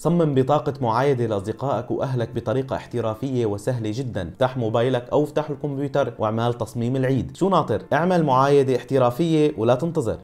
صمم بطاقة معايدة لأصدقائك وأهلك بطريقة احترافية وسهلة جدا افتح موبايلك أو افتح الكمبيوتر واعمل تصميم العيد شو ناطر؟ اعمل معايدة احترافية ولا تنتظر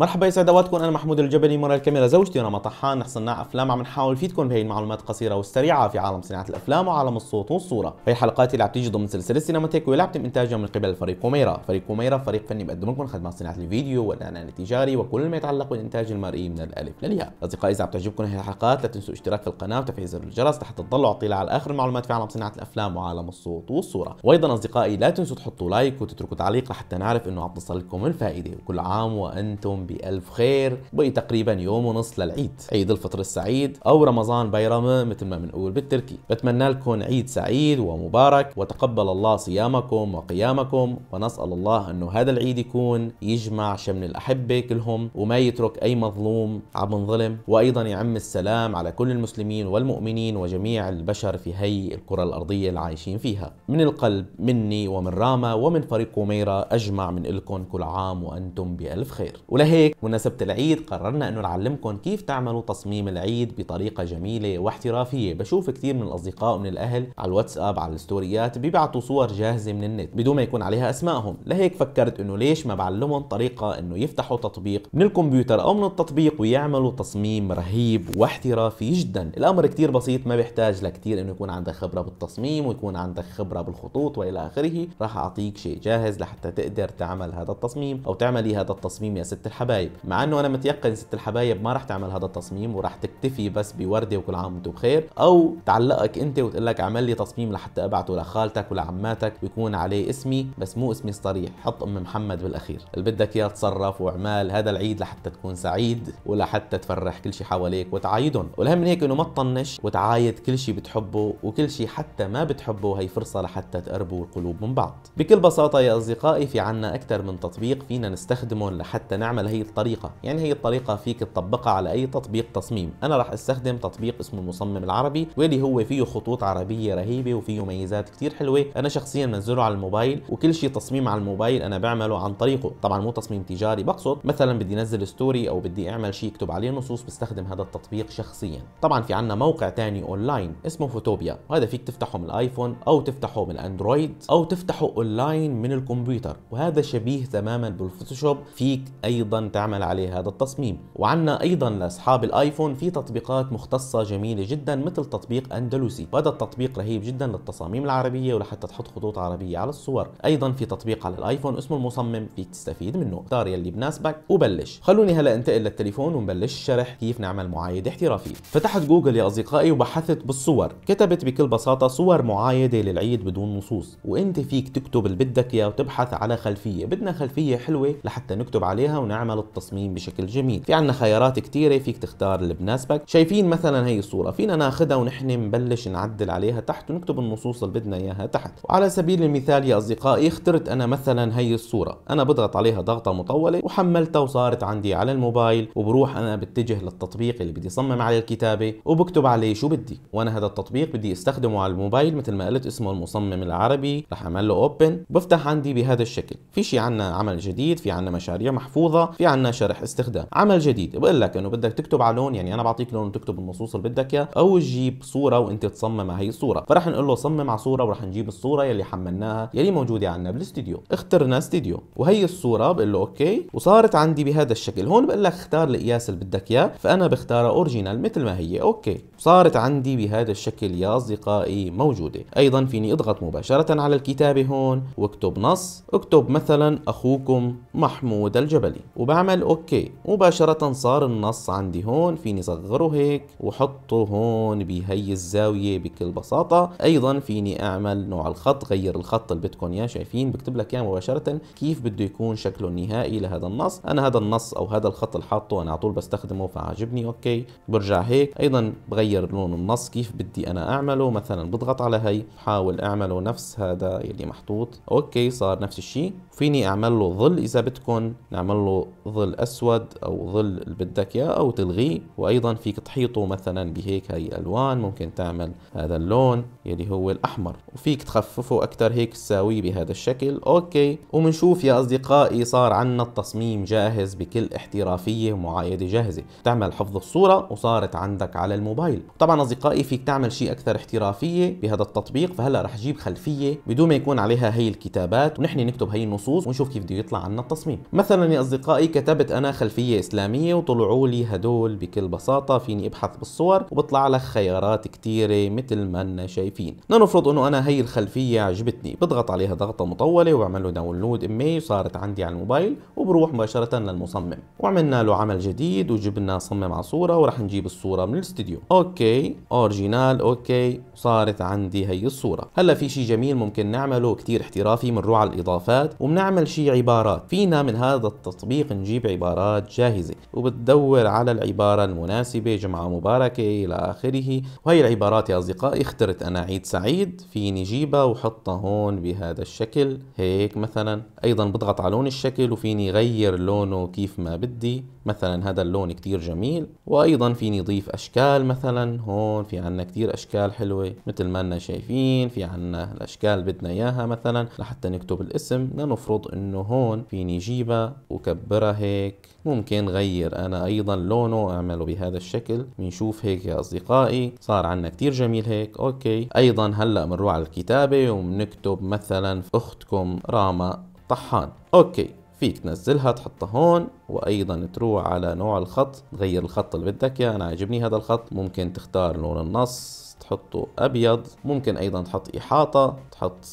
مرحبا يسعد اوقاتكم انا محمود الجبلي مرة الكاميرا زوجتي رنا طحان نحن صناع افلام عم نحاول نفيدكم بهي المعلومات القصيره والسريعه في عالم صناعه الافلام وعالم الصوت والصوره هي الحلقات اللي عم تيجي ضمن سلسله سينماتيك واللي عم تم انتاجها من قبل فريق كوميرا فريق كوميرا فريق فني بقدم لكم خدمات صناعه الفيديو والاعلان التجاري وكل ما يتعلق بالانتاج المرئي من الالف للياء اصدقائي اذا عم تعجبكم هي الحلقات لا تنسوا الاشتراك في القناه وتفعيل زر الجرس لحتى تضلوا على على اخر المعلومات في عالم صناعه الافلام وعالم الصوت والصوره وايضا اصدقائي لا تنسوا تحطوا لايك وتتركوا تعليق لحتى نعرف انه عم تصلكم الفائده وكل عام وانتم بألف خير بقي تقريبا يوم ونص للعيد عيد الفطر السعيد أو رمضان بيرمه مثل ما بنقول بالتركي بتمنى لكم عيد سعيد ومبارك وتقبل الله صيامكم وقيامكم ونسأل الله أنه هذا العيد يكون يجمع شمل الأحبة كلهم وما يترك أي مظلوم عم ظلم وأيضا يعم السلام على كل المسلمين والمؤمنين وجميع البشر في هي الكرة الأرضية اللي عايشين فيها من القلب مني ومن راما ومن فريق قميرة أجمع من لكم كل عام وأنتم بألف خير ولهي لهيك مناسبة العيد قررنا انه نعلمكم كيف تعملوا تصميم العيد بطريقة جميلة واحترافية بشوف كثير من الاصدقاء ومن الاهل على الواتساب على الستوريات بيبعتوا صور جاهزة من النت بدون ما يكون عليها اسمائهم لهيك فكرت انه ليش ما بعلمهم طريقة انه يفتحوا تطبيق من الكمبيوتر او من التطبيق ويعملوا تصميم رهيب واحترافي جدا الامر كثير بسيط ما بيحتاج لكثير انه يكون عندك خبرة بالتصميم ويكون عندك خبرة بالخطوط والى اخره راح اعطيك شيء جاهز لحتى تقدر تعمل هذا التصميم او تعملي هذا التصميم يا ست الحبيب الحبايب مع انه انا متيقن ست الحبايب ما راح تعمل هذا التصميم وراح تكتفي بس بورده وكل عام وانتم بخير او تعلقك انت وتقول لك اعمل لي تصميم لحتى ابعته لخالتك ولعماتك ويكون عليه اسمي بس مو اسمي الصريح حط ام محمد بالاخير اللي بدك اياه تصرف واعمال هذا العيد لحتى تكون سعيد ولحتى تفرح كل شيء حواليك وتعايدهم والهم من هيك انه ما تطنش وتعايد كل شيء بتحبه وكل شيء حتى ما بتحبه هي فرصه لحتى تقربوا القلوب من بعض بكل بساطه يا اصدقائي في عنا اكثر من تطبيق فينا نستخدمه لحتى نعمل هي هي الطريقة يعني هي الطريقة فيك تطبقها على أي تطبيق تصميم أنا راح استخدم تطبيق اسمه المصمم العربي واللي هو فيه خطوط عربية رهيبة وفيه ميزات كتير حلوة أنا شخصيا منزله على الموبايل وكل شيء تصميم على الموبايل أنا بعمله عن طريقه طبعا مو تصميم تجاري بقصد مثلا بدي نزل ستوري أو بدي أعمل شيء يكتب عليه نصوص بستخدم هذا التطبيق شخصيا طبعا في عنا موقع تاني أونلاين اسمه فوتوبيا وهذا فيك تفتحه من الآيفون أو تفتحه من الأندرويد أو تفتحه أونلاين من الكمبيوتر وهذا شبيه تماما بالفوتوشوب فيك أيضا تعمل عليه هذا التصميم وعنا أيضا لأصحاب الآيفون في تطبيقات مختصة جميلة جدا مثل تطبيق أندلسي وهذا التطبيق رهيب جدا للتصاميم العربية ولحتى تحط خطوط عربية على الصور أيضا في تطبيق على الآيفون اسمه المصمم فيك تستفيد منه اختار يلي بناسبك وبلش خلوني هلا انتقل للتليفون ونبلش شرح كيف نعمل معايدة احترافية فتحت جوجل يا أصدقائي وبحثت بالصور كتبت بكل بساطة صور معايدة للعيد بدون نصوص وانت فيك تكتب اللي بدك اياه وتبحث على خلفية بدنا خلفية حلوة لحتى نكتب عليها ونعمل عمل التصميم بشكل جميل في عندنا خيارات كثيره فيك تختار اللي بناسبك شايفين مثلا هي الصوره فينا ناخذها ونحن نبلش نعدل عليها تحت ونكتب النصوص اللي بدنا اياها تحت وعلى سبيل المثال يا اصدقائي اخترت انا مثلا هي الصوره انا بضغط عليها ضغطه مطوله وحملتها وصارت عندي على الموبايل وبروح انا بتجه للتطبيق اللي بدي صمم عليه الكتابه وبكتب عليه شو بدي وانا هذا التطبيق بدي استخدمه على الموبايل مثل ما قلت اسمه المصمم العربي رح اعمل له اوبن بفتح عندي بهذا الشكل في شيء عنا عمل جديد في عنا مشاريع محفوظه في عندنا شرح استخدام عمل جديد بقول لك انه بدك تكتب على لون يعني انا بعطيك لون وتكتب النصوص اللي بدك اياه او تجيب صوره وانت تصمم هي الصوره فرح نقول له صمم على صوره ورح نجيب الصوره يلي حملناها يلي موجوده عندنا بالاستديو اخترنا استديو وهي الصوره بقول له اوكي وصارت عندي بهذا الشكل هون بقول لك اختار القياس اللي بدك اياه فانا بختارها اوريجينال مثل ما هي اوكي صارت عندي بهذا الشكل يا اصدقائي موجوده ايضا فيني اضغط مباشره على الكتابه هون واكتب نص اكتب مثلا اخوكم محمود الجبلي وبعمل اوكي مباشرة صار النص عندي هون فيني صغره هيك وحطه هون بهي الزاوية بكل بساطة ايضا فيني اعمل نوع الخط غير الخط اللي بدكم اياه شايفين بكتب لك اياه مباشرة كيف بده يكون شكله النهائي لهذا النص انا هذا النص او هذا الخط اللي حاطه انا على طول بستخدمه فعاجبني اوكي برجع هيك ايضا بغير لون النص كيف بدي انا اعمله مثلا بضغط على هي بحاول اعمله نفس هذا يلي محطوط اوكي صار نفس الشيء فيني اعمل له ظل اذا بدكم نعمل له ظل أسود أو ظل اللي بدك إياه أو تلغيه وأيضا فيك تحيطه مثلا بهيك هاي ألوان ممكن تعمل هذا اللون يلي هو الأحمر وفيك تخففه اكثر هيك تساويه بهذا الشكل أوكي وبنشوف يا أصدقائي صار عنا التصميم جاهز بكل احترافية ومعايدة جاهزة تعمل حفظ الصورة وصارت عندك على الموبايل طبعا أصدقائي فيك تعمل شيء أكثر احترافية بهذا التطبيق فهلا رح جيب خلفية بدون ما يكون عليها هي الكتابات ونحن نكتب هي النصوص ونشوف كيف بده يطلع عنا التصميم مثلا يا أصدقائي كتبت انا خلفيه اسلاميه وطلعوا لي هدول بكل بساطه فيني ابحث بالصور وبطلع لك خيارات كثيره مثل ما انا شايفين لنفرض انه انا هي الخلفيه عجبتني بضغط عليها ضغطه مطوله وبعمل له داونلود امي وصارت عندي على الموبايل وبروح مباشره للمصمم وعملنا له عمل جديد وجبنا صمم على صوره وراح نجيب الصوره من الاستديو اوكي اورجينال اوكي صارت عندي هي الصوره هلا في شيء جميل ممكن نعمله كثير احترافي بنروح على الاضافات وبنعمل شيء عبارات فينا من هذا التطبيق نجيب عبارات جاهزة وبتدور على العبارة المناسبة جمعة مباركة إلى آخره وهي العبارات يا أصدقائي اخترت أنا عيد سعيد فيني جيبها وحطها هون بهذا الشكل هيك مثلا أيضا بضغط على لون الشكل وفيني غير لونه كيف ما بدي مثلا هذا اللون كتير جميل وأيضا فيني ضيف أشكال مثلا هون في عنا كتير أشكال حلوة مثل ما أنا شايفين في عنا الأشكال بدنا إياها مثلا لحتى نكتب الاسم لنفرض أنه هون فيني جيبها وكبرها هيك ممكن غير انا ايضا لونه اعمله بهذا الشكل بنشوف هيك يا اصدقائي صار عنا كتير جميل هيك اوكي ايضا هلا بنروح على الكتابه وبنكتب مثلا اختكم راما طحان اوكي فيك تنزلها تحطها هون وايضا تروح على نوع الخط تغير الخط اللي بدك اياه انا عاجبني هذا الخط ممكن تختار لون النص تحطه ابيض ممكن ايضا تحط احاطه تحط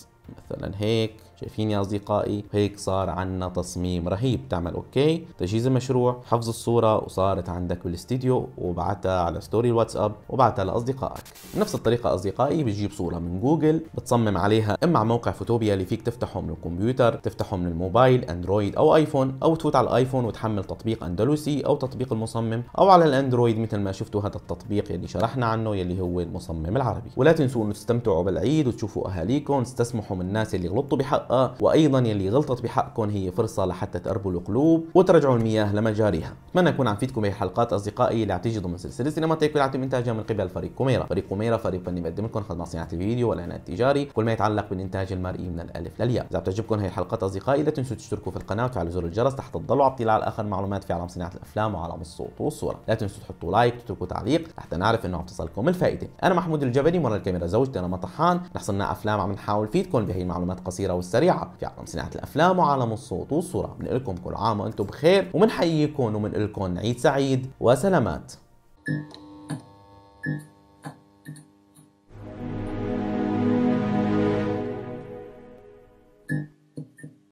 مثلا هيك شايفين يا أصدقائي هيك صار عنا تصميم رهيب تعمل أوكي تجهيز المشروع حفظ الصورة وصارت عندك بالاستديو وبعتها على ستوري الواتساب وبعتها لأصدقائك نفس الطريقة أصدقائي بتجيب صورة من جوجل بتصمم عليها إما على موقع فوتوبيا اللي فيك تفتحه من الكمبيوتر تفتحه من الموبايل أندرويد أو آيفون أو تفوت على الآيفون وتحمل تطبيق أندلسي أو تطبيق المصمم أو على الأندرويد مثل ما شفتوا هذا التطبيق يلي شرحنا عنه يلي هو المصمم العربي ولا تنسوا أنه تستمتعوا بالعيد وتشوفوا أهاليكم تستسمحوا من الناس اللي غلطوا بحقها الحلقة وأيضا يلي غلطت بحقكم هي فرصة لحتى تقربوا القلوب وترجعوا المياه لمجاريها أتمنى أكون عم فيدكم بهالحلقات أصدقائي اللي عم تيجي ضمن سلسلة سينما تيك واللي عم إنتاجها من قبل فريق كوميرا فريق كوميرا فريق فني بقدم لكم خدمات صناعة الفيديو والإعلان التجاري كل ما يتعلق بالإنتاج المرئي من الألف للياء إذا بتعجبكم هي الحلقات أصدقائي لا تنسوا تشتركوا في القناة وتفعلوا زر الجرس لحتى تضلوا على اطلاع على آخر معلومات في عالم صناعة الأفلام وعالم الصوت والصورة لا تنسوا تحطوا لايك وتتركوا تعليق لحتى نعرف إنه عم تصلكم الفائدة أنا محمود الجبلي مرة الكاميرا زوجتي أنا مطحان نحصلنا أفلام عم نحاول فيدكم بهي المعلومات قصيره والسهلة السريعه في عالم صناعه الافلام وعالم الصوت والصوره من لكم كل عام وانتم بخير ومنحييكم ومن لكم عيد سعيد وسلامات